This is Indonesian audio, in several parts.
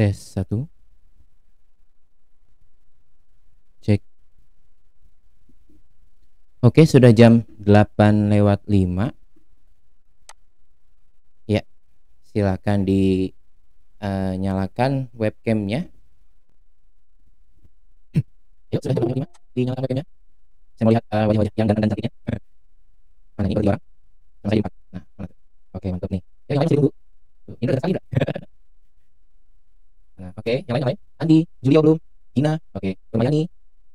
tes satu cek oke sudah jam 8 lewat 5 ya silakan di uh, nyalakan webcamnya yuk ya, sudah jam 5 dinyalakan webcamnya saya mau lihat uh, wajah-wajah yang ganteng dan cantiknya mana ini berdua orang sama saya di empat nah oke mantap nih ya yang lain dulu ini udah sekali udah Nah, oke, okay. yang lain yang lain. Andi, Julio belum, Gina, oke, okay. Permayani,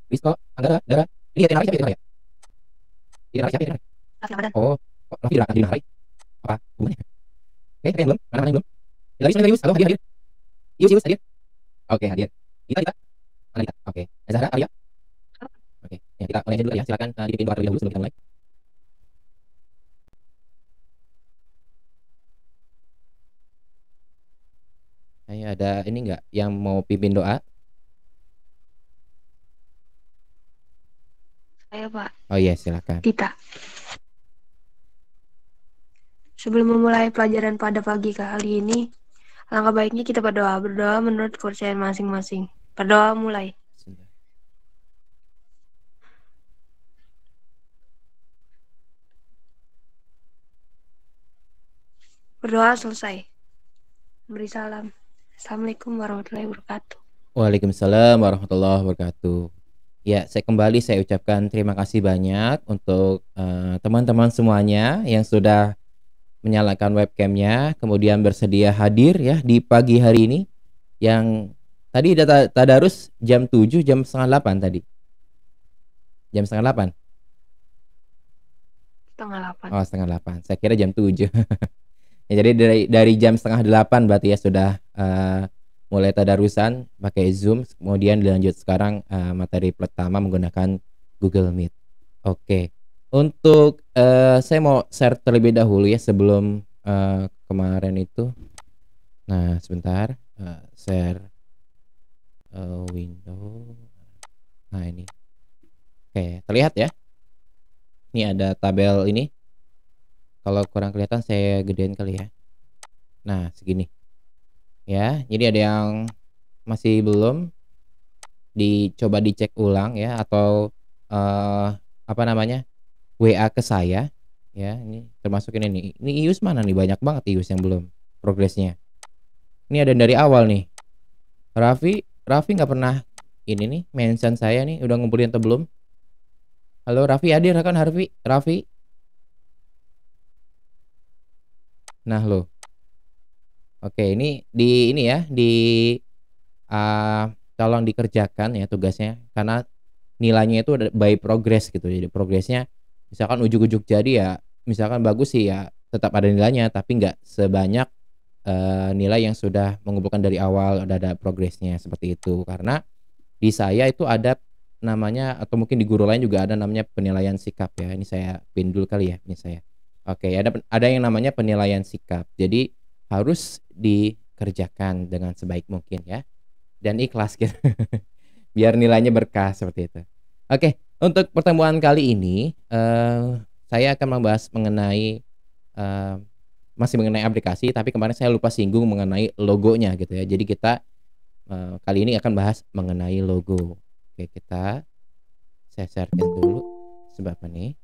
Rizko, Anggara, Dara. Ini yang lain siapa ya Tenari ya? Tenari siapa ya Tenari? Oh, Raffi Raffi Raffi Apa? Bukan Oke, siapa yang belum? Mana mana yang belum? Lagi sebenarnya Yus, halo hadir hadir. Yus iya, Yus hadir. Oke, hadir. Kita kita. Mana kita? Oke. Zahra, Arya. Oke, ya kita mulai dulu ya. Silakan uh, dua terlebih dahulu sebelum kita mulai. Ayo ada ini enggak yang mau pimpin doa? Ayo Pak. Oh iya silakan. Tita. Sebelum memulai pelajaran pada pagi kali ini, langkah baiknya kita berdoa. Berdoa menurut kepercayaan masing-masing. Berdoa mulai. Berdoa selesai. Beri salam. Assalamualaikum warahmatullahi wabarakatuh. Waalaikumsalam warahmatullahi wabarakatuh. Ya, saya kembali saya ucapkan terima kasih banyak untuk eh, teman-teman uh, semuanya yang sudah menyalakan webcamnya, kemudian bersedia hadir ya di pagi hari ini yang tadi data tadarus jam 7 jam setengah 8 tadi. Jam setengah 8. Setengah 8. Oh, setengah 8. Saya kira jam 7. ya, jadi dari dari jam setengah 8 berarti ya sudah Eh, mulai tadarusan pakai Zoom, kemudian dilanjut sekarang uh, materi pertama menggunakan Google Meet. Oke. Okay. Untuk uh, saya mau share terlebih dahulu ya sebelum uh, kemarin itu. Nah, sebentar. Uh, share uh, window. Nah, ini. Oke, okay. terlihat ya. Ini ada tabel ini. Kalau kurang kelihatan saya gedein kali ya. Nah, segini ya jadi ada yang masih belum dicoba dicek ulang ya atau uh, apa namanya WA ke saya ya ini termasuk ini nih ini ius mana nih banyak banget ius yang belum progresnya ini ada dari awal nih Raffi Raffi nggak pernah ini nih mention saya nih udah ngumpulin atau belum halo Raffi hadir kan Harvi? Raffi nah loh Oke, ini di ini ya, di uh, tolong dikerjakan ya tugasnya karena nilainya itu ada by progress gitu. Jadi progresnya misalkan ujuk-ujuk jadi ya misalkan bagus sih ya tetap ada nilainya tapi nggak sebanyak uh, nilai yang sudah mengumpulkan dari awal udah ada progresnya seperti itu karena di saya itu ada namanya atau mungkin di guru lain juga ada namanya penilaian sikap ya ini saya pin dulu kali ya ini saya oke ada ada yang namanya penilaian sikap jadi harus dikerjakan dengan sebaik mungkin ya dan ikhlas gitu biar nilainya berkah seperti itu oke untuk pertemuan kali ini uh, saya akan membahas mengenai uh, masih mengenai aplikasi tapi kemarin saya lupa singgung mengenai logonya gitu ya jadi kita uh, kali ini akan bahas mengenai logo oke kita saya sharekan dulu sebab apa nih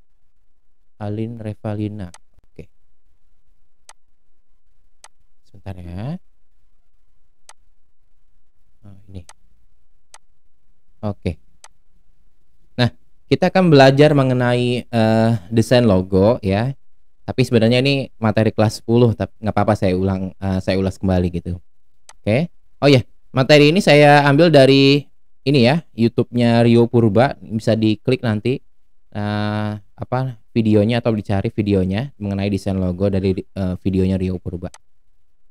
Alin Revalina sebentar ya oh, ini oke nah kita akan belajar mengenai uh, desain logo ya tapi sebenarnya ini materi kelas 10 tapi nggak apa-apa saya ulang uh, saya ulas kembali gitu oke oh ya yeah. materi ini saya ambil dari ini ya YouTube-nya Rio Purba bisa diklik nanti uh, apa videonya atau dicari videonya mengenai desain logo dari uh, videonya Rio Purba.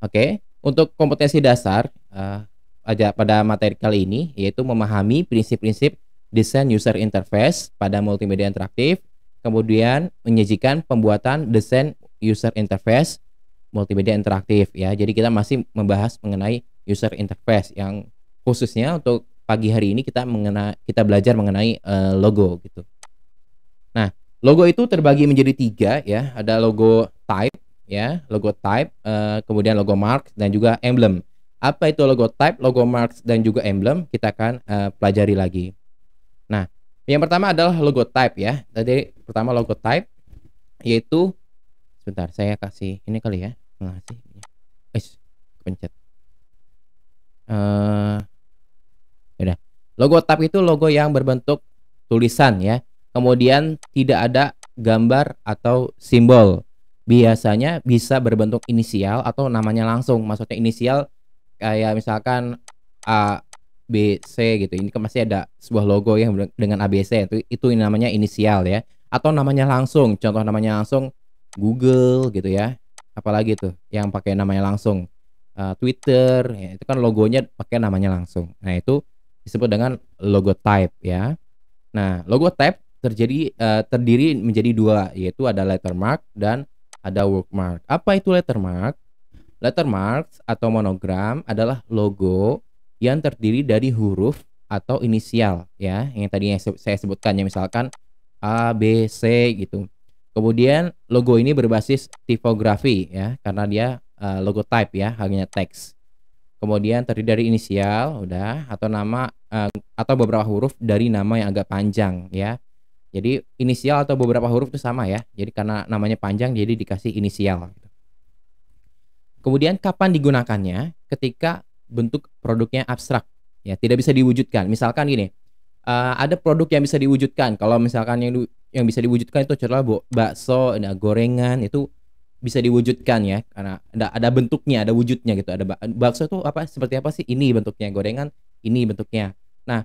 Oke, okay? untuk kompetensi dasar uh, eh, aja pada materi kali ini yaitu memahami prinsip-prinsip desain user interface pada multimedia interaktif, kemudian menyajikan pembuatan desain user interface multimedia interaktif ya. Jadi kita masih membahas mengenai user interface yang khususnya untuk pagi hari ini kita mengenai kita belajar mengenai uh, logo gitu. Nah, logo itu terbagi menjadi tiga ya. Ada logo type ya, logo type, uh, kemudian logo mark dan juga emblem. Apa itu logo type, logo mark dan juga emblem? Kita akan uh, pelajari lagi. Nah, yang pertama adalah logo type ya. Tadi pertama logo type yaitu sebentar saya kasih ini kali ya. Nah, es eh, pencet. Uh, udah. Logo type itu logo yang berbentuk tulisan ya. Kemudian tidak ada gambar atau simbol biasanya bisa berbentuk inisial atau namanya langsung. Maksudnya inisial kayak misalkan A B C gitu. Ini kan masih ada sebuah logo ya dengan a b c itu itu namanya inisial ya. Atau namanya langsung. Contoh namanya langsung Google gitu ya. Apalagi tuh yang pakai namanya langsung. Uh, Twitter ya, itu kan logonya pakai namanya langsung. Nah, itu disebut dengan logo type ya. Nah, logo type terjadi uh, terdiri menjadi dua yaitu ada letter mark dan ada workmark. Apa itu lettermark? Lettermarks atau monogram adalah logo yang terdiri dari huruf atau inisial ya, yang tadi yang saya sebutkan ya misalkan A, B, C gitu. Kemudian logo ini berbasis tipografi ya, karena dia uh, logo type ya, hanya teks. Kemudian terdiri dari inisial, udah, atau nama uh, atau beberapa huruf dari nama yang agak panjang ya. Jadi inisial atau beberapa huruf itu sama ya. Jadi karena namanya panjang jadi dikasih inisial. Gitu. Kemudian kapan digunakannya? Ketika bentuk produknya abstrak ya tidak bisa diwujudkan. Misalkan gini, eh, ada produk yang bisa diwujudkan. Kalau misalkan yang yang bisa diwujudkan itu contohnya bakso, ada gorengan itu bisa diwujudkan ya karena ada ada bentuknya, ada wujudnya gitu. Ada bakso itu apa seperti apa sih ini bentuknya gorengan, ini bentuknya. Nah,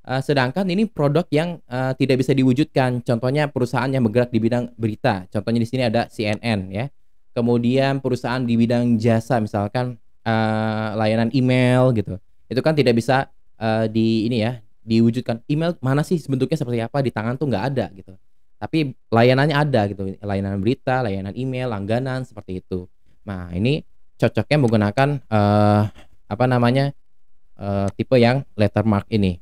Uh, sedangkan ini produk yang uh, tidak bisa diwujudkan. Contohnya perusahaan yang bergerak di bidang berita. Contohnya di sini ada CNN ya. Kemudian perusahaan di bidang jasa misalkan uh, layanan email gitu. Itu kan tidak bisa uh, di ini ya diwujudkan. Email mana sih bentuknya seperti apa di tangan tuh nggak ada gitu. Tapi layanannya ada gitu. Layanan berita, layanan email, langganan seperti itu. Nah, ini cocoknya menggunakan uh, apa namanya? Uh, tipe yang lettermark ini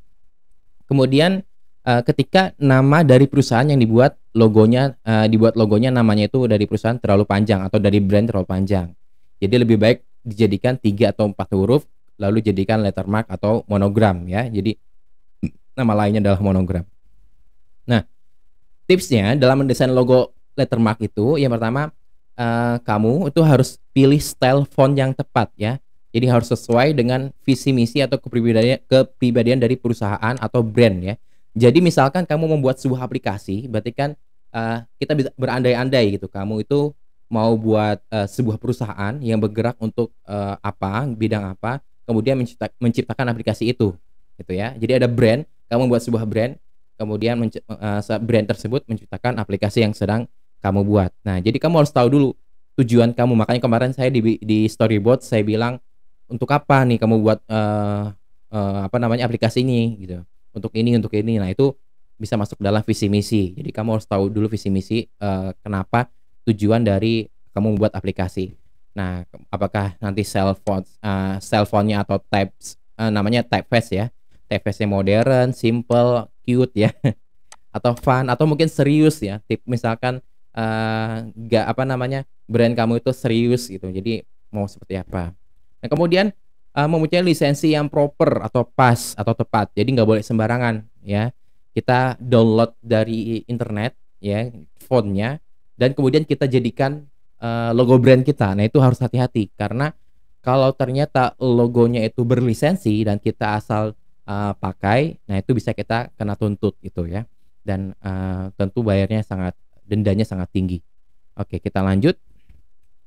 Kemudian uh, ketika nama dari perusahaan yang dibuat logonya uh, dibuat logonya namanya itu dari perusahaan terlalu panjang atau dari brand terlalu panjang. Jadi lebih baik dijadikan tiga atau empat huruf lalu jadikan lettermark atau monogram ya. Jadi nama lainnya adalah monogram. Nah, tipsnya dalam mendesain logo lettermark itu yang pertama uh, kamu itu harus pilih style font yang tepat ya. Jadi harus sesuai dengan visi misi atau kepribadian kepribadian dari perusahaan atau brand ya. Jadi misalkan kamu membuat sebuah aplikasi, berarti kan uh, kita bisa berandai-andai gitu. Kamu itu mau buat uh, sebuah perusahaan yang bergerak untuk uh, apa, bidang apa, kemudian mencipta menciptakan aplikasi itu gitu ya. Jadi ada brand, kamu membuat sebuah brand, kemudian uh, brand tersebut menciptakan aplikasi yang sedang kamu buat. Nah, jadi kamu harus tahu dulu tujuan kamu. Makanya kemarin saya di, di storyboard saya bilang untuk apa nih kamu buat uh, uh, apa namanya aplikasi ini gitu untuk ini untuk ini nah itu bisa masuk dalam visi misi jadi kamu harus tahu dulu visi misi uh, kenapa tujuan dari kamu membuat aplikasi nah apakah nanti cell phone uh, cell phone-nya atau types uh, namanya typeface ya typeface modern simple cute ya atau fun atau mungkin serius ya tip misalkan nggak uh, gak, apa namanya brand kamu itu serius gitu jadi mau seperti apa Nah, kemudian uh, mempunyai lisensi yang proper atau pas atau tepat. Jadi nggak boleh sembarangan ya. Kita download dari internet ya fontnya dan kemudian kita jadikan uh, logo brand kita. Nah itu harus hati-hati karena kalau ternyata logonya itu berlisensi dan kita asal uh, pakai, nah itu bisa kita kena tuntut itu ya. Dan uh, tentu bayarnya sangat dendanya sangat tinggi. Oke kita lanjut.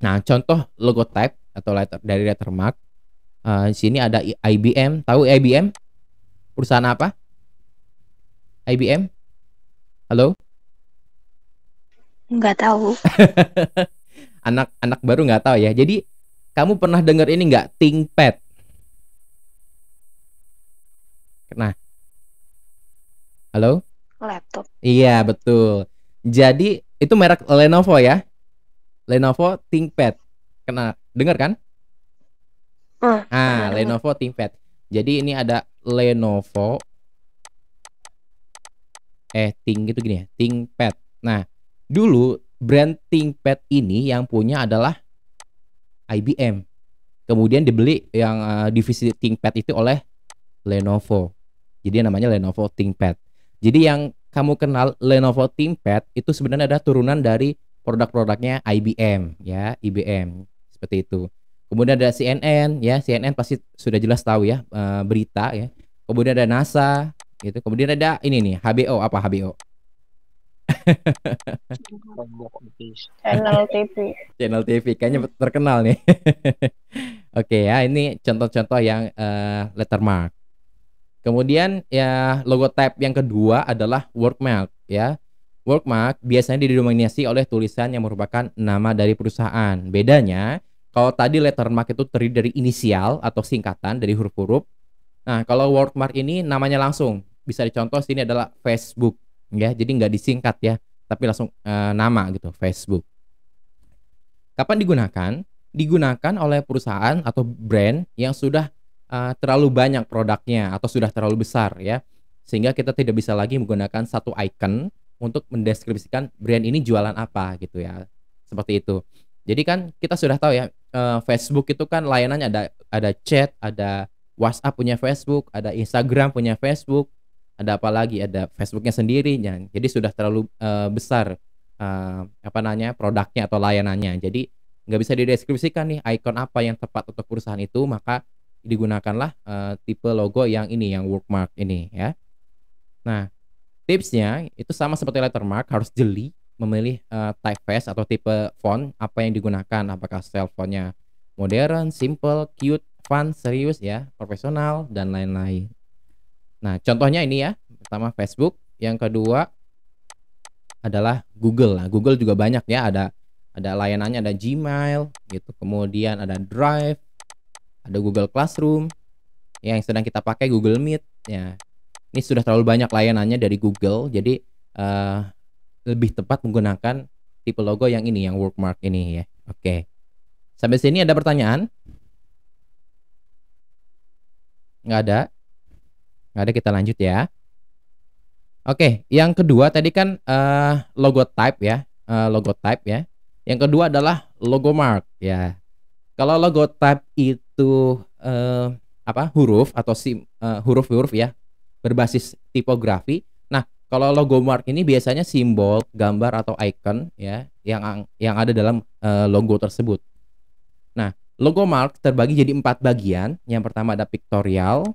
Nah contoh logo type atau letter, dari lettermark. Uh, eh, di sini ada IBM. Tahu IBM? Perusahaan apa? IBM? Halo? Nggak tahu. Anak-anak baru nggak tahu ya. Jadi kamu pernah dengar ini nggak? ThinkPad. Nah. Halo? Laptop. Iya, betul. Jadi itu merek Lenovo ya. Lenovo ThinkPad kena dengar kan? Uh, ah, uh, Lenovo ThinkPad. Jadi ini ada Lenovo eh Think gitu gini ya, ThinkPad. Nah, dulu brand ThinkPad ini yang punya adalah IBM. Kemudian dibeli yang uh, divisi ThinkPad itu oleh Lenovo. Jadi namanya Lenovo ThinkPad. Jadi yang kamu kenal Lenovo ThinkPad itu sebenarnya ada turunan dari produk-produknya IBM ya, IBM seperti itu. Kemudian ada CNN ya, CNN pasti sudah jelas tahu ya eh, berita ya. Kemudian ada NASA gitu. Kemudian ada ini nih HBO apa HBO? Channel TV. Channel TV kayaknya terkenal nih. Oke ya, ini contoh-contoh yang uh, lettermark. Kemudian ya type yang kedua adalah wordmark ya. Wordmark biasanya didominasi oleh tulisan yang merupakan nama dari perusahaan. Bedanya kalau tadi letter mark itu terdiri dari inisial atau singkatan dari huruf-huruf. Nah, kalau wordmark ini namanya langsung. Bisa dicontoh sini adalah Facebook ya. Jadi nggak disingkat ya, tapi langsung e, nama gitu, Facebook. Kapan digunakan? Digunakan oleh perusahaan atau brand yang sudah e, terlalu banyak produknya atau sudah terlalu besar ya. Sehingga kita tidak bisa lagi menggunakan satu icon untuk mendeskripsikan brand ini jualan apa gitu ya. Seperti itu. Jadi kan kita sudah tahu ya uh, Facebook itu kan layanannya ada ada chat, ada WhatsApp punya Facebook, ada Instagram punya Facebook, ada apa lagi? Ada Facebooknya sendiri. Jadi sudah terlalu uh, besar uh, apa namanya produknya atau layanannya. Jadi nggak bisa dideskripsikan nih ikon apa yang tepat untuk perusahaan itu, maka digunakanlah uh, tipe logo yang ini, yang workmark ini ya. Nah, tipsnya itu sama seperti lettermark harus jeli memilih uh, eh, typeface atau tipe font apa yang digunakan apakah style fontnya modern, simple, cute, fun, serius ya, profesional dan lain-lain. Nah, contohnya ini ya. Pertama Facebook, yang kedua adalah Google. Nah, Google juga banyak ya, ada ada layanannya ada Gmail gitu. Kemudian ada Drive, ada Google Classroom. Ya, yang sedang kita pakai Google Meet ya. Ini sudah terlalu banyak layanannya dari Google, jadi uh, lebih tepat menggunakan tipe logo yang ini yang workmark ini ya. Oke. Sampai sini ada pertanyaan? Nggak ada. Nggak ada kita lanjut ya. Oke, yang kedua tadi kan uh, logo type ya, uh, logo type ya. Yang kedua adalah logo mark ya. Kalau logo type itu uh, apa huruf atau sim, uh, huruf-huruf ya berbasis tipografi kalau logo mark ini biasanya simbol, gambar atau icon ya yang yang ada dalam uh, logo tersebut. Nah, logo mark terbagi jadi empat bagian. Yang pertama ada pictorial,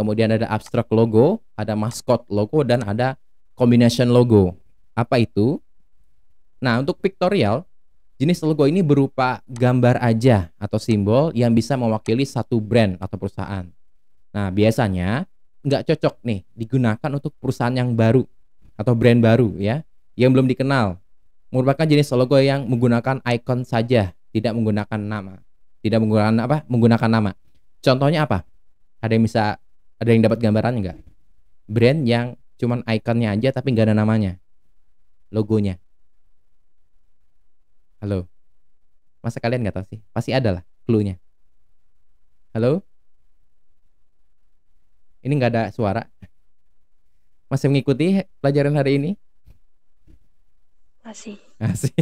kemudian ada abstrak logo, ada mascot logo dan ada combination logo. Apa itu? Nah, untuk pictorial Jenis logo ini berupa gambar aja atau simbol yang bisa mewakili satu brand atau perusahaan. Nah, biasanya nggak cocok nih digunakan untuk perusahaan yang baru atau brand baru ya yang belum dikenal merupakan jenis logo yang menggunakan icon saja tidak menggunakan nama tidak menggunakan apa menggunakan nama contohnya apa ada yang bisa ada yang dapat gambaran enggak brand yang cuman ikonnya aja tapi nggak ada namanya logonya halo masa kalian nggak tahu sih pasti ada lah nya halo ini nggak ada suara masih mengikuti pelajaran hari ini? Masih. Masih.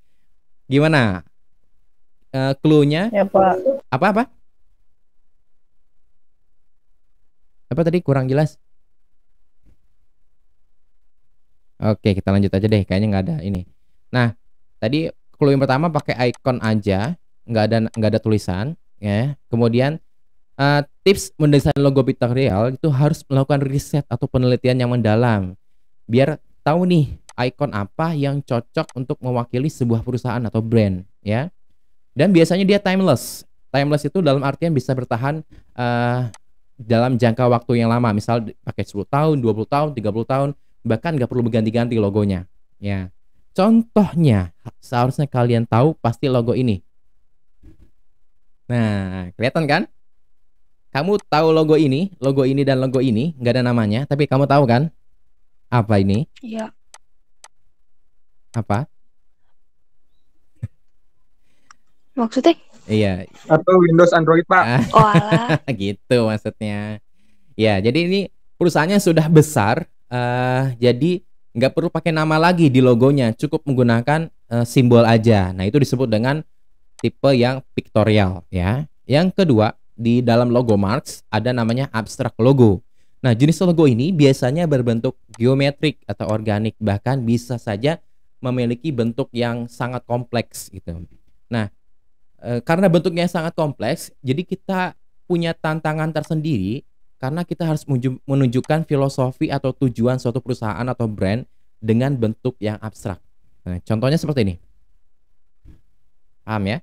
Gimana? Uh, eh, clue Ya, Pak. Apa apa? Apa tadi kurang jelas? Oke, kita lanjut aja deh. Kayaknya nggak ada ini. Nah, tadi clue yang pertama pakai icon aja, nggak ada nggak ada tulisan, ya. Kemudian uh, tips mendesain logo bintang real itu harus melakukan riset atau penelitian yang mendalam biar tahu nih ikon apa yang cocok untuk mewakili sebuah perusahaan atau brand ya dan biasanya dia timeless timeless itu dalam artian bisa bertahan uh, dalam jangka waktu yang lama misal pakai 10 tahun 20 tahun 30 tahun bahkan nggak perlu berganti-ganti logonya ya contohnya seharusnya kalian tahu pasti logo ini nah kelihatan kan kamu tahu logo ini, logo ini dan logo ini nggak ada namanya, tapi kamu tahu kan apa ini? Iya. Apa? Maksudnya? Iya. Atau Windows Android pak? Ah. oh, gitu maksudnya. Ya, jadi ini perusahaannya sudah besar, uh, jadi nggak perlu pakai nama lagi di logonya, cukup menggunakan uh, simbol aja. Nah, itu disebut dengan tipe yang pictorial ya. Yang kedua, di dalam logo Marx ada namanya abstrak logo. Nah, jenis logo ini biasanya berbentuk geometrik atau organik, bahkan bisa saja memiliki bentuk yang sangat kompleks gitu. Nah, e, karena bentuknya sangat kompleks, jadi kita punya tantangan tersendiri karena kita harus menunjukkan filosofi atau tujuan suatu perusahaan atau brand dengan bentuk yang abstrak. Nah, contohnya seperti ini. Paham ya?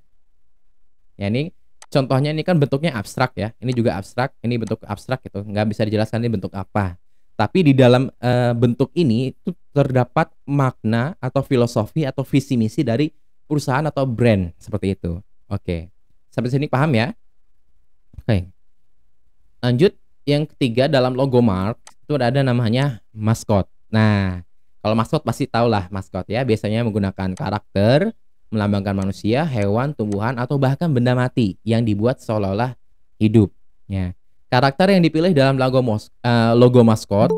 Ya ini contohnya ini kan bentuknya abstrak ya ini juga abstrak ini bentuk abstrak gitu nggak bisa dijelaskan ini bentuk apa tapi di dalam e, bentuk ini itu terdapat makna atau filosofi atau visi misi dari perusahaan atau brand seperti itu oke sampai sini paham ya oke lanjut yang ketiga dalam logo mark itu ada namanya maskot nah kalau maskot pasti tahu lah maskot ya biasanya menggunakan karakter melambangkan manusia, hewan, tumbuhan, atau bahkan benda mati yang dibuat seolah-olah hidup. Ya. Karakter yang dipilih dalam logo, mos uh, logo maskot,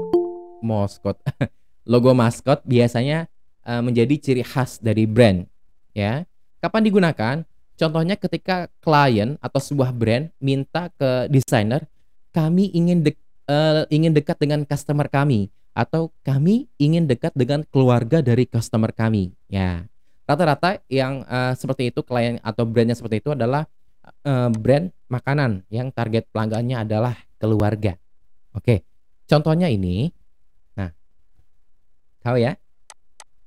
maskot, logo maskot biasanya uh, menjadi ciri khas dari brand. Ya, kapan digunakan? Contohnya ketika klien atau sebuah brand minta ke desainer, kami ingin de uh, eh, ingin dekat dengan customer kami atau kami ingin dekat dengan keluarga dari customer kami. Ya, rata-rata yang uh, seperti itu klien atau brandnya seperti itu adalah uh, brand makanan yang target pelanggannya adalah keluarga. Oke, contohnya ini, nah, tahu ya,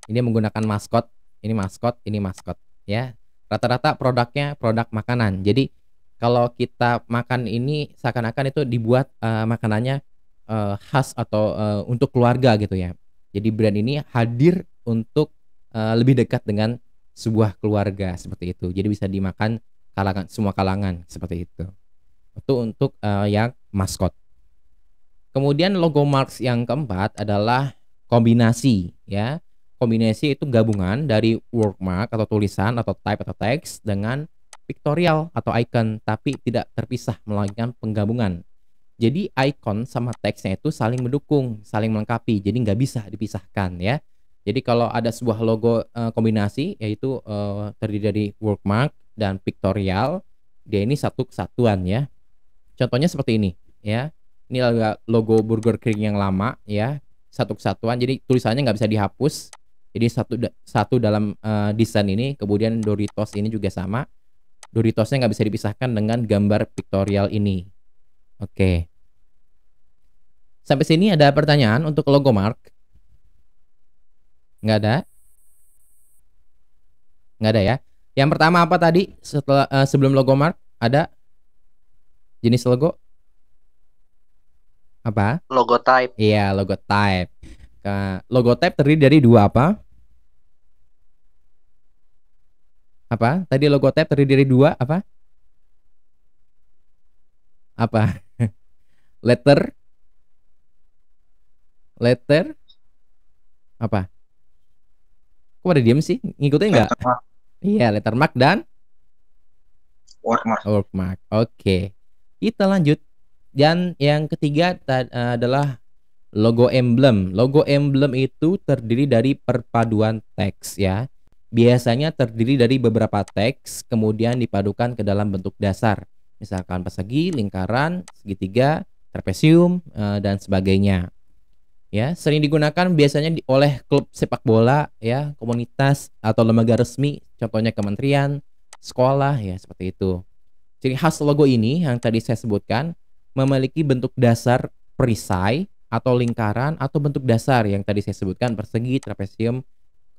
ini menggunakan maskot, ini maskot, ini maskot, ya. Rata-rata produknya produk makanan. Jadi kalau kita makan ini seakan-akan itu dibuat uh, makanannya uh, khas atau uh, untuk keluarga gitu ya. Jadi brand ini hadir untuk uh, lebih dekat dengan sebuah keluarga seperti itu. Jadi bisa dimakan kalangan semua kalangan seperti itu. Itu untuk uh, yang maskot. Kemudian logo marks yang keempat adalah kombinasi ya. Kombinasi itu gabungan dari mark atau tulisan atau type atau teks dengan pictorial atau icon tapi tidak terpisah melainkan penggabungan. Jadi icon sama teksnya itu saling mendukung, saling melengkapi. Jadi nggak bisa dipisahkan ya. Jadi kalau ada sebuah logo uh, kombinasi yaitu uh, terdiri dari workmark dan pictorial, dia ini satu kesatuan ya. Contohnya seperti ini ya. Ini logo Burger King yang lama ya, satu kesatuan. Jadi tulisannya nggak bisa dihapus. Jadi satu satu dalam uh, desain ini, kemudian Doritos ini juga sama. Doritosnya nggak bisa dipisahkan dengan gambar pictorial ini. Oke. Okay. Sampai sini ada pertanyaan untuk logo mark. Nggak ada. Nggak ada ya. Yang pertama apa tadi setelah uh, sebelum logo mark ada jenis logo? Apa? Logo type. Iya, logo type. Uh, logo type terdiri dari dua apa? Apa? Tadi logo type terdiri dari dua apa? Apa? letter letter apa? pada diem sih? Ngikutin nggak? Iya, lettermark dan workmark. Workmark. Oke. Okay. Kita lanjut. Dan yang ketiga eh, adalah logo emblem. Logo emblem itu terdiri dari perpaduan teks ya. Biasanya terdiri dari beberapa teks kemudian dipadukan ke dalam bentuk dasar. Misalkan persegi, lingkaran, segitiga, trapesium eh, dan sebagainya ya sering digunakan biasanya di, oleh klub sepak bola ya komunitas atau lembaga resmi contohnya kementerian sekolah ya seperti itu ciri khas logo ini yang tadi saya sebutkan memiliki bentuk dasar perisai atau lingkaran atau bentuk dasar yang tadi saya sebutkan persegi trapesium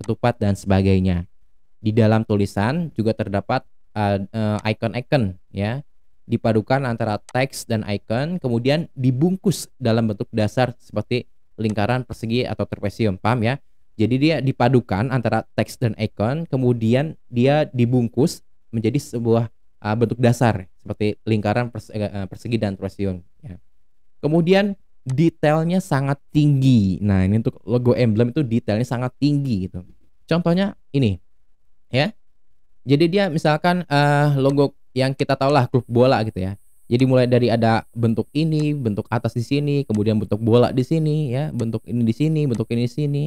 ketupat dan sebagainya di dalam tulisan juga terdapat uh, eh, uh, eh, icon -icon, ya dipadukan antara teks dan icon kemudian dibungkus dalam bentuk dasar seperti lingkaran, persegi atau trapesium, paham ya? Jadi dia dipadukan antara teks dan ikon, kemudian dia dibungkus menjadi sebuah uh, bentuk dasar seperti lingkaran, eh, eh, persegi dan trapesium. Ya. Kemudian detailnya sangat tinggi. Nah ini untuk logo emblem itu detailnya sangat tinggi gitu. Contohnya ini, ya. Jadi dia misalkan uh, logo yang kita tahu lah klub bola gitu ya. Jadi mulai dari ada bentuk ini, bentuk atas di sini, kemudian bentuk bola di sini ya, bentuk ini di sini, bentuk ini di sini,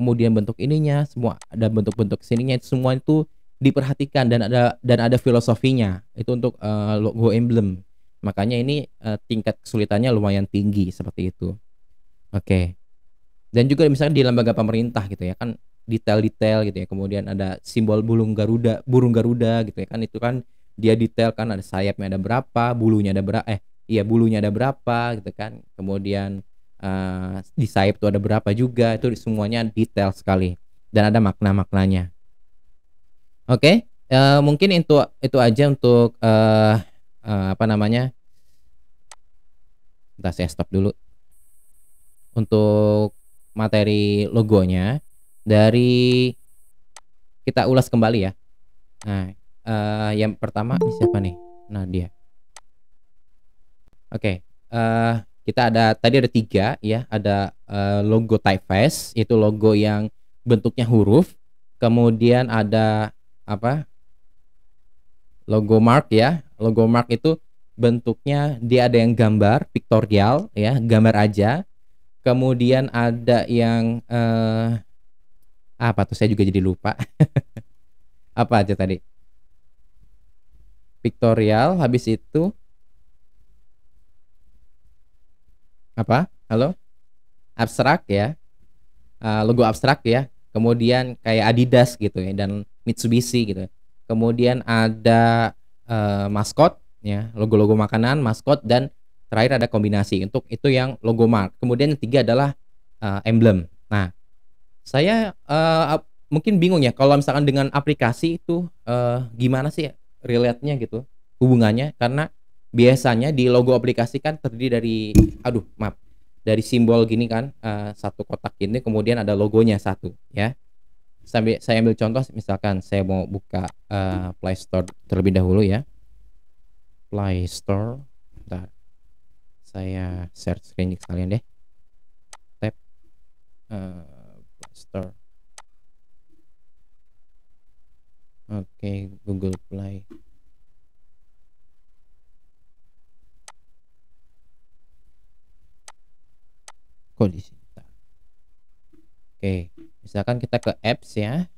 kemudian bentuk ininya, semua ada bentuk-bentuk sininya semua itu diperhatikan dan ada dan ada filosofinya. Itu untuk uh, eh, logo emblem. Makanya ini uh, tingkat kesulitannya lumayan tinggi seperti itu. Oke. Okay. Dan juga misalnya di lembaga pemerintah gitu ya kan detail-detail gitu ya. Kemudian ada simbol burung garuda, burung garuda gitu ya kan itu kan dia detail detailkan ada sayapnya ada berapa bulunya ada berapa eh iya bulunya ada berapa gitu kan kemudian uh, di sayap itu ada berapa juga itu semuanya detail sekali dan ada makna maknanya oke okay? uh, eh, mungkin itu itu aja untuk uh, uh, apa namanya Entah saya stop dulu untuk materi logonya dari kita ulas kembali ya nah uh, yang pertama siapa nih nah dia oke okay. uh, eh, kita ada tadi ada tiga ya ada uh, logo typeface itu logo yang bentuknya huruf kemudian ada apa logo mark ya logo mark itu bentuknya dia ada yang gambar pictorial ya gambar aja kemudian ada yang eh, apa tuh saya juga jadi lupa apa aja tadi pictorial habis itu apa halo abstrak ya uh, logo abstrak ya kemudian kayak Adidas gitu ya dan Mitsubishi gitu ya. kemudian ada uh, maskot ya logo-logo makanan maskot dan terakhir ada kombinasi untuk itu yang logo mark kemudian yang tiga adalah uh, emblem nah saya uh, mungkin bingung ya kalau misalkan dengan aplikasi itu uh, gimana sih ya? relate-nya gitu hubungannya karena biasanya di logo aplikasi kan terdiri dari aduh maaf dari simbol gini kan uh, satu kotak ini, kemudian ada logonya satu ya sambil saya ambil contoh misalkan saya mau buka uh, Play Store terlebih dahulu ya Play Store Bentar. saya search screen kalian deh tab uh, eh, Play Store Oke, Google Play. Kondisi. kita. Oke, misalkan kita ke apps ya.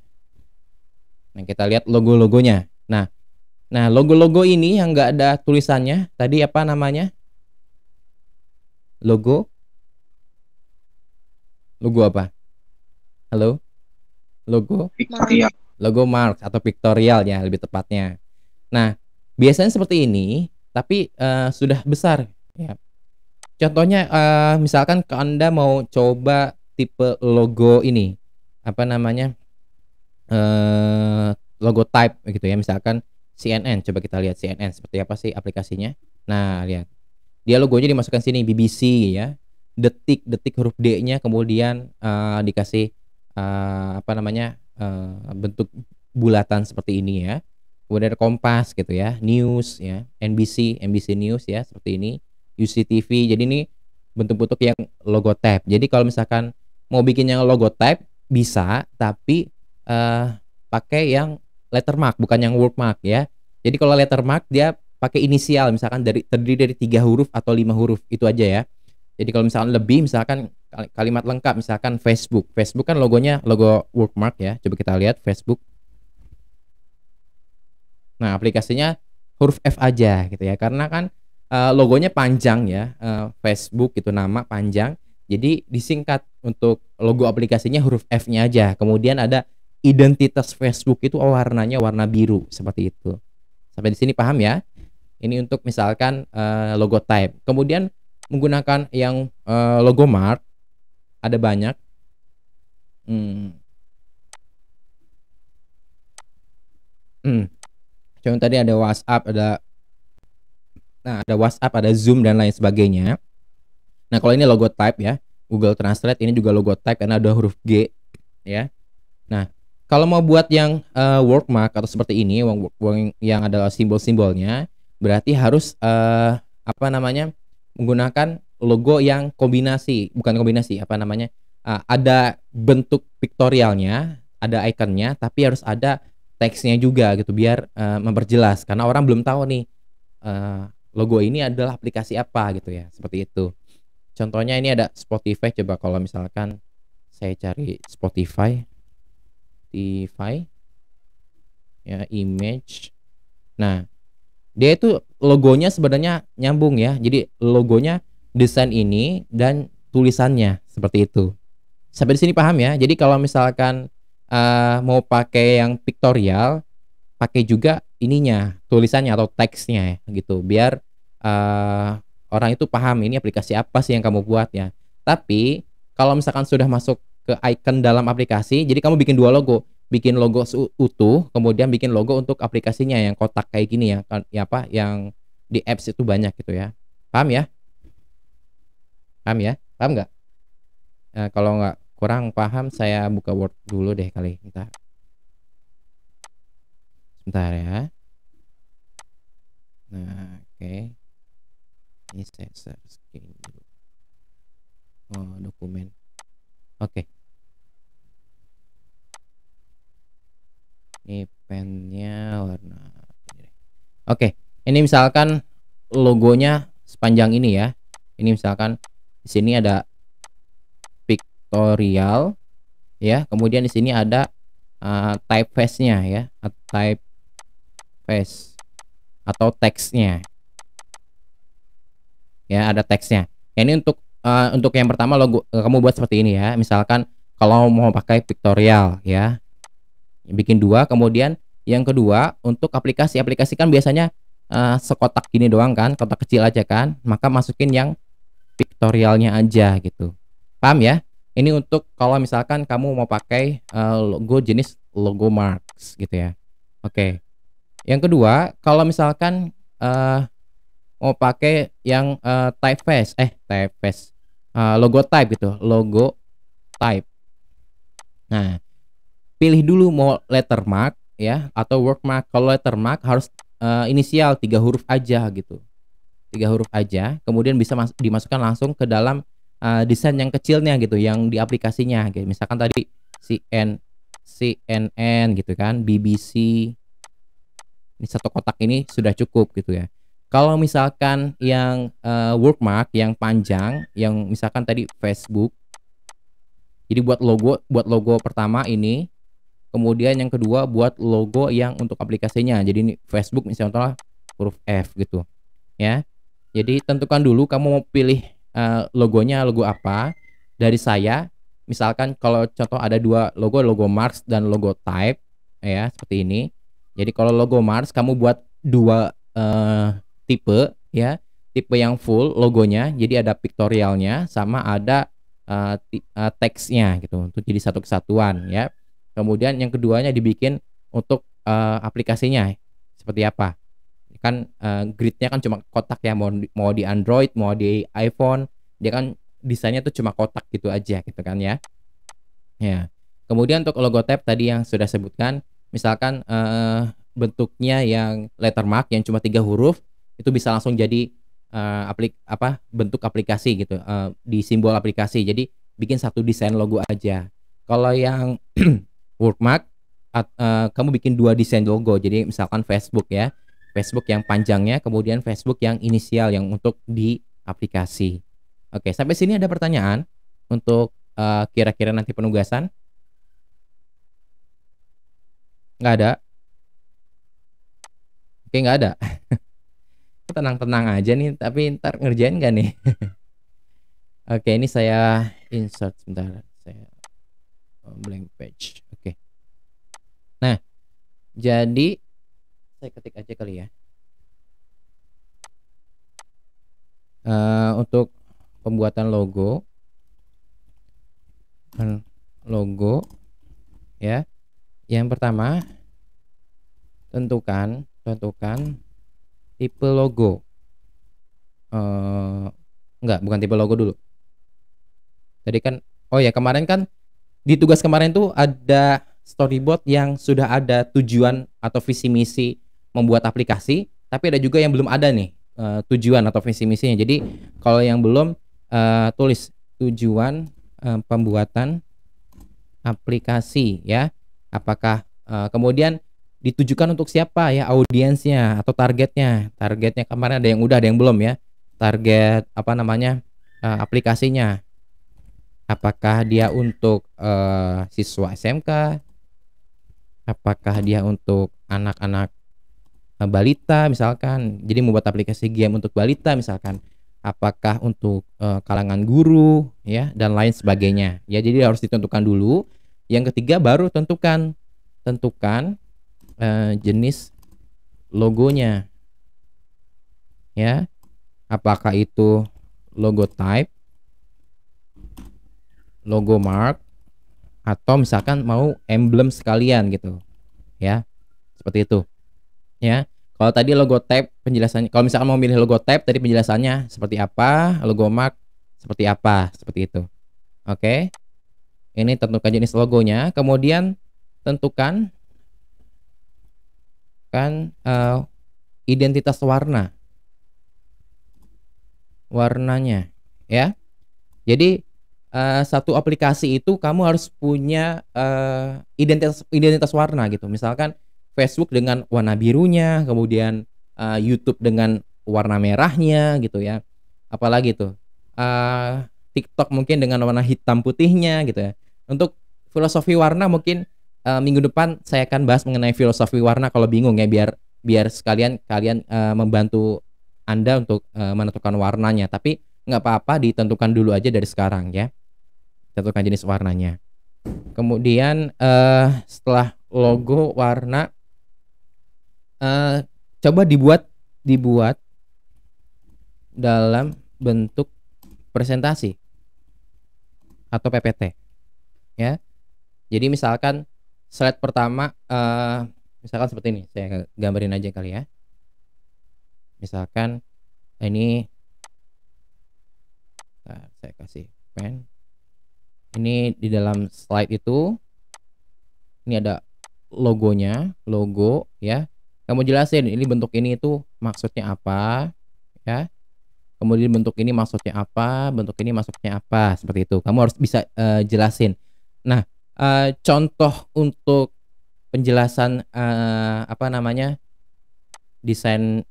Nah, kita lihat logo-logonya. Nah, nah logo-logo ini yang nggak ada tulisannya, tadi apa namanya? Logo Logo apa? Halo? Logo? Victoria logo Marx atau ya lebih tepatnya. Nah, biasanya seperti ini tapi uh, sudah besar ya. Contohnya uh, misalkan Anda mau coba tipe logo ini apa namanya? Uh, logo type gitu ya misalkan CNN coba kita lihat CNN seperti apa sih aplikasinya. Nah, lihat. Dia logonya dimasukkan sini BBC ya. Detik-detik huruf D-nya kemudian uh, dikasih uh, apa namanya? Eh, bentuk bulatan seperti ini ya. Kemudian ada Kompas gitu ya, News ya, NBC, NBC News ya seperti ini, UCTV. Jadi ini bentuk-bentuk yang logo tab Jadi kalau misalkan mau bikin yang tab bisa, tapi uh, pakai yang letter mark bukan yang mark ya. Jadi kalau letter mark dia pakai inisial misalkan dari terdiri dari tiga huruf atau lima huruf itu aja ya. Jadi kalau misalkan lebih misalkan kalimat lengkap misalkan Facebook. Facebook kan logonya logo workmark ya. Coba kita lihat Facebook. Nah, aplikasinya huruf F aja gitu ya. Karena kan uh, logonya panjang ya. Uh, Facebook itu nama panjang. Jadi disingkat untuk logo aplikasinya huruf F-nya aja. Kemudian ada identitas Facebook itu warnanya warna biru seperti itu. Sampai di sini paham ya? Ini untuk misalkan uh, logo type. Kemudian menggunakan yang uh, logo mark ada banyak. Hmm. Hmm. Contoh tadi ada WhatsApp, ada nah ada WhatsApp, ada Zoom dan lain sebagainya. Nah, kalau ini logo type ya, Google Translate ini juga logo type karena ada huruf G ya. Nah, kalau mau buat yang uh, workmark atau seperti ini yang, yang adalah simbol-simbolnya berarti harus uh, apa namanya? menggunakan logo yang kombinasi, bukan kombinasi, apa namanya? Uh, ada bentuk piktorialnya, ada ikonnya, tapi harus ada teksnya juga gitu biar uh, memperjelas karena orang belum tahu nih uh, logo ini adalah aplikasi apa gitu ya, seperti itu. Contohnya ini ada Spotify coba kalau misalkan saya cari Spotify Spotify ya image. Nah, dia itu logonya sebenarnya nyambung ya. Jadi logonya desain ini dan tulisannya seperti itu. Sampai di sini paham ya. Jadi kalau misalkan uh, mau pakai yang pictorial, pakai juga ininya, tulisannya atau teksnya ya, gitu. Biar uh, orang itu paham ini aplikasi apa sih yang kamu buat ya. Tapi kalau misalkan sudah masuk ke icon dalam aplikasi, jadi kamu bikin dua logo bikin logo utuh, kemudian bikin logo untuk aplikasinya yang kotak kayak gini ya, kan, ya apa yang di apps itu banyak gitu ya. Paham ya? Paham ya? Paham nggak? Nah, kalau nggak kurang paham, saya buka Word dulu deh kali. Bentar. Bentar ya. Nah, oke. Okay. Ini saya search dulu. Oh, dokumen. Oke. Okay. ini pennya warna oke okay. ini misalkan logonya sepanjang ini ya ini misalkan di sini ada pictorial ya kemudian di sini ada uh, eh, typeface nya ya typeface atau teksnya ya ada teksnya ya, ini untuk uh, untuk yang pertama logo eh, kamu buat seperti ini ya misalkan kalau mau pakai pictorial ya bikin dua kemudian yang kedua untuk aplikasi aplikasi kan biasanya uh, sekotak gini doang kan kotak kecil aja kan maka masukin yang pictorialnya aja gitu paham ya ini untuk kalau misalkan kamu mau pakai uh, logo jenis logo marks gitu ya oke okay. yang kedua kalau misalkan uh, mau pakai yang uh, typeface eh typeface uh, logo type gitu logo type nah pilih dulu mau letter mark ya atau work mark. Kalau letter mark harus uh, inisial tiga huruf aja gitu. Tiga huruf aja, kemudian bisa mas dimasukkan langsung ke dalam uh, desain yang kecilnya gitu yang di aplikasinya gitu. Misalkan tadi CN CNN gitu kan, BBC. Ini satu kotak ini sudah cukup gitu ya. Kalau misalkan yang uh, eh, mark yang panjang, yang misalkan tadi Facebook. Jadi buat logo, buat logo pertama ini Kemudian yang kedua buat logo yang untuk aplikasinya. Jadi ini Facebook misalnya contohnya huruf F gitu. Ya. Jadi tentukan dulu kamu mau pilih uh, logonya logo apa. Dari saya misalkan kalau contoh ada dua logo logo Mars dan logo Type ya seperti ini. Jadi kalau logo Mars kamu buat dua uh, tipe ya. Tipe yang full logonya jadi ada pictorialnya sama ada uh, uh, teksnya gitu. Untuk jadi satu kesatuan ya. Kemudian yang keduanya dibikin untuk uh, aplikasinya seperti apa. Kan uh, gridnya kan cuma kotak ya mau di, mau di Android, mau di iPhone, dia kan desainnya tuh cuma kotak gitu aja gitu kan ya. Ya. Kemudian untuk logo tab tadi yang sudah sebutkan, misalkan uh, bentuknya yang letter mark yang cuma tiga huruf itu bisa langsung jadi uh, aplik apa bentuk aplikasi gitu uh, di simbol aplikasi jadi bikin satu desain logo aja kalau yang workmark at, uh, kamu bikin dua desain logo. Jadi misalkan Facebook ya, Facebook yang panjangnya, kemudian Facebook yang inisial yang untuk di aplikasi. Oke, sampai sini ada pertanyaan untuk eh, kira-kira uh, nanti penugasan? Nggak ada. Oke, nggak ada. Tenang-tenang aja nih, tapi ntar ngerjain gak nih? Oke, ini saya insert sebentar. Saya eh, blank page. Jadi saya ketik aja kali ya. Uh, untuk pembuatan logo logo ya. Yang pertama tentukan tentukan tipe logo. Uh, enggak, bukan tipe logo dulu. Tadi kan oh ya kemarin kan di tugas kemarin tuh ada storyboard yang sudah ada tujuan atau visi misi membuat aplikasi, tapi ada juga yang belum ada nih uh, tujuan atau visi misinya. Jadi kalau yang belum uh, tulis tujuan uh, pembuatan aplikasi ya. Apakah uh, kemudian ditujukan untuk siapa ya audiensnya atau targetnya? Targetnya kemarin ada yang udah, ada yang belum ya. Target apa namanya? Uh, aplikasinya apakah dia untuk uh, siswa SMK, apakah dia untuk anak-anak eh, balita misalkan jadi membuat aplikasi game untuk balita misalkan apakah untuk uh, kalangan guru ya dan lain sebagainya ya jadi harus ditentukan dulu yang ketiga baru tentukan tentukan uh, jenis logonya ya apakah itu logo type logo mark atau misalkan mau emblem sekalian gitu ya seperti itu ya kalau tadi logo tab penjelasannya kalau misalkan mau milih logo tab tadi penjelasannya seperti apa logo mark seperti apa seperti itu oke ini tentukan jenis logonya kemudian tentukan kan uh, identitas warna warnanya ya jadi uh, satu aplikasi itu kamu harus punya uh, identitas identitas warna gitu. Misalkan Facebook dengan warna birunya, kemudian uh, YouTube dengan warna merahnya gitu ya. Apalagi tuh uh, TikTok mungkin dengan warna hitam putihnya gitu ya. Untuk filosofi warna mungkin uh, minggu depan saya akan bahas mengenai filosofi warna kalau bingung ya biar biar sekalian kalian uh, membantu anda untuk uh, menentukan warnanya tapi nggak apa-apa ditentukan dulu aja dari sekarang ya tentukan jenis warnanya kemudian uh, setelah logo warna uh, coba dibuat dibuat dalam bentuk presentasi atau PPT ya jadi misalkan slide pertama uh, misalkan seperti ini saya gambarin aja kali ya misalkan ini nah, saya kasih pen ini di dalam slide itu ini ada logonya logo ya kamu jelasin ini bentuk ini itu maksudnya apa ya kemudian bentuk ini maksudnya apa bentuk ini maksudnya apa seperti itu kamu harus bisa uh, jelasin nah uh, contoh untuk penjelasan uh, apa namanya desain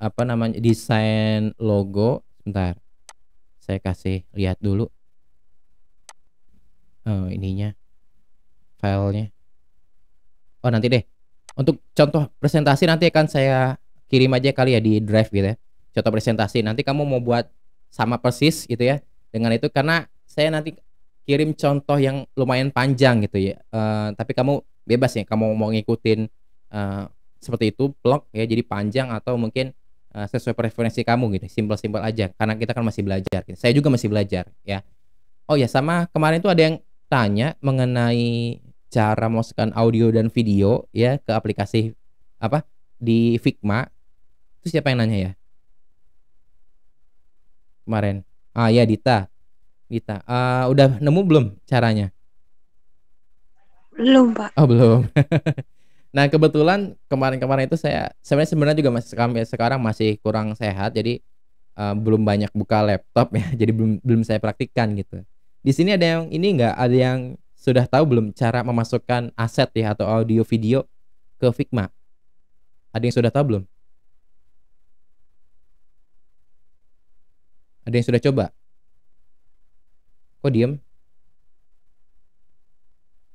apa namanya desain logo sebentar saya kasih lihat dulu uh, ininya filenya oh nanti deh untuk contoh presentasi nanti akan saya kirim aja kali ya di drive gitu ya contoh presentasi nanti kamu mau buat sama persis gitu ya dengan itu karena saya nanti kirim contoh yang lumayan panjang gitu ya uh, tapi kamu bebas ya kamu mau ngikutin uh, seperti itu blog ya jadi panjang atau mungkin uh, sesuai preferensi kamu gitu simple-simple aja karena kita kan masih belajar gitu. saya juga masih belajar ya oh ya sama kemarin itu ada yang tanya mengenai cara masukkan audio dan video ya ke aplikasi apa di Figma. Itu siapa yang nanya ya? Kemarin. Ah ya Dita. Dita, uh, udah nemu belum caranya? Belum, Pak. Oh, belum. nah, kebetulan kemarin-kemarin itu saya sebenarnya sebenarnya juga masih sekarang masih kurang sehat jadi uh, belum banyak buka laptop ya. Jadi belum belum saya praktikkan gitu. Di sini ada yang ini nggak? Ada yang sudah tahu belum cara memasukkan aset ya atau audio video ke Figma? Ada yang sudah tahu belum? Ada yang sudah coba? Kok diem?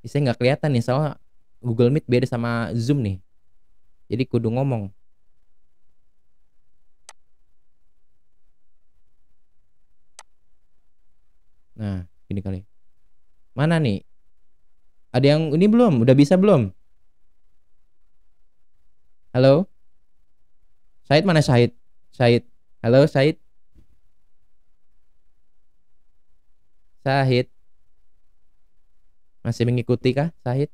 Saya nggak kelihatan nih soalnya Google Meet beda sama Zoom nih. Jadi kudu ngomong. Nah, Gini kali. Mana nih? Ada yang ini belum? Udah bisa belum? Halo? Said mana Said? Said. Halo Said. Said. Masih mengikuti kah Said?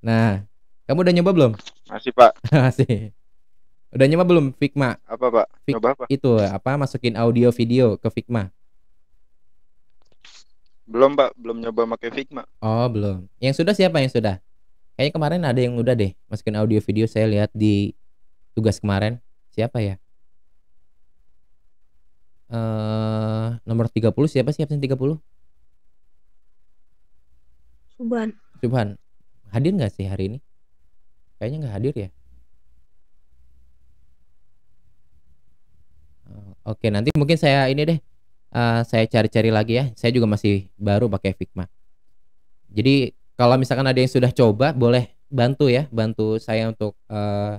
Nah, kamu udah nyoba belum? Masih, Pak. Masih. Udah nyoba belum Figma? Apa, Pak? Fig... Itu apa masukin audio video ke Figma. Belum, Pak. Belum nyoba pakai Figma. Oh, belum. Yang sudah siapa yang sudah? Kayaknya kemarin ada yang udah deh masukin audio video saya lihat di tugas kemarin. Siapa ya? Eh, uh, nomor 30 siapa sih absen 30? Subhan. Subhan. Hadir nggak sih hari ini? Kayaknya nggak hadir ya. Eh, oke, nanti mungkin saya ini deh uh, saya cari-cari lagi ya. Saya juga masih baru pakai Figma. Jadi kalau misalkan ada yang sudah coba, boleh bantu ya, bantu saya untuk uh,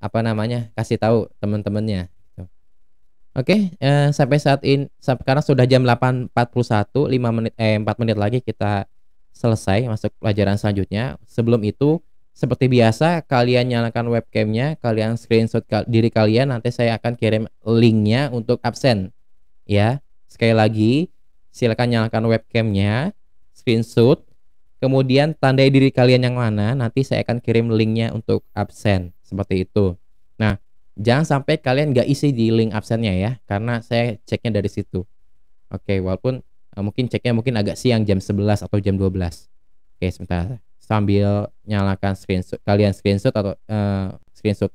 apa namanya kasih tahu teman-temannya. Oke, eh, sampai saat ini sekarang sudah jam 8.41, 5 menit eh 4 menit lagi kita selesai masuk pelajaran selanjutnya. Sebelum itu, seperti biasa kalian nyalakan webcamnya, kalian screenshot diri kalian, nanti saya akan kirim linknya untuk absen ya. Sekali lagi, silakan nyalakan webcamnya, screenshot, kemudian tandai diri kalian yang mana, nanti saya akan kirim linknya untuk absen, seperti itu. Nah, jangan sampai kalian nggak isi di link absennya ya, karena saya ceknya dari situ. Oke, walaupun eh, mungkin ceknya mungkin agak siang jam 11 atau jam 12. Oke, sebentar sambil nyalakan screenshot kalian screenshot atau uh, screenshot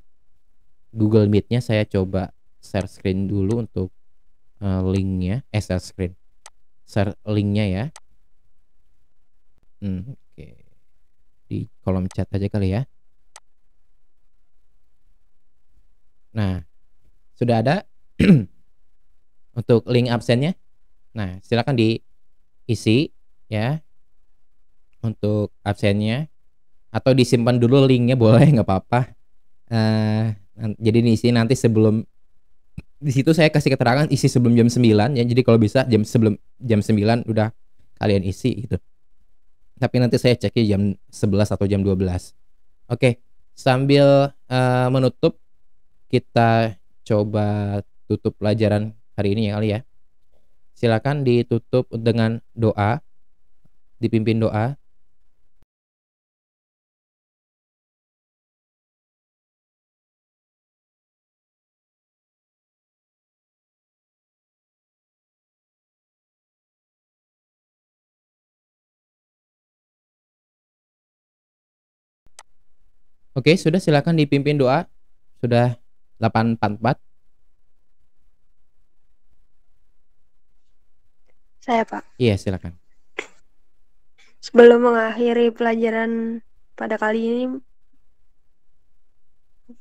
Google Meet-nya saya coba share screen dulu untuk Eh, linknya eh share screen share linknya ya hmm, oke okay. di kolom chat aja kali ya nah sudah ada untuk link absennya nah silakan diisi ya untuk absennya atau disimpan dulu linknya boleh nggak apa-apa uh, jadi diisi nanti sebelum di situ saya kasih keterangan isi sebelum jam 9 ya. Jadi kalau bisa jam sebelum jam 9 udah kalian isi gitu. Tapi nanti saya cek jam 11 atau jam 12. Oke, sambil uh, menutup kita coba tutup pelajaran hari ini ya kali ya. Silakan ditutup dengan doa. Dipimpin doa. Oke, sudah silakan dipimpin doa. Sudah 844. Saya, Pak. Iya, silakan. Sebelum mengakhiri pelajaran pada kali ini,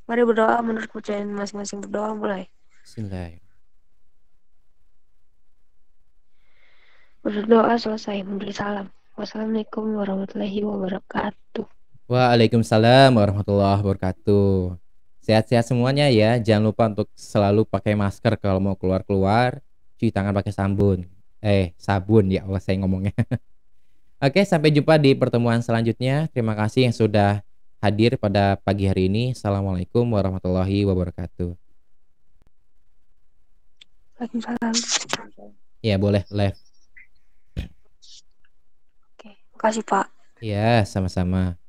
mari berdoa menurut kepercayaan masing-masing berdoa mulai. Bismillahirrahmanirrahim. Berdoa selesai, memberi salam. Wassalamualaikum warahmatullahi wabarakatuh. Waalaikumsalam warahmatullahi wabarakatuh. Sehat-sehat semuanya ya. Jangan lupa untuk selalu pakai masker kalau mau keluar-keluar. Cuci tangan pakai sabun. Eh, sabun ya Allah saya ngomongnya. Oke, sampai jumpa di pertemuan selanjutnya. Terima kasih yang sudah hadir pada pagi hari ini. Assalamualaikum warahmatullahi wabarakatuh. Waalaikumsalam. Ya, boleh live. Oke, kasih Pak. Ya, sama-sama.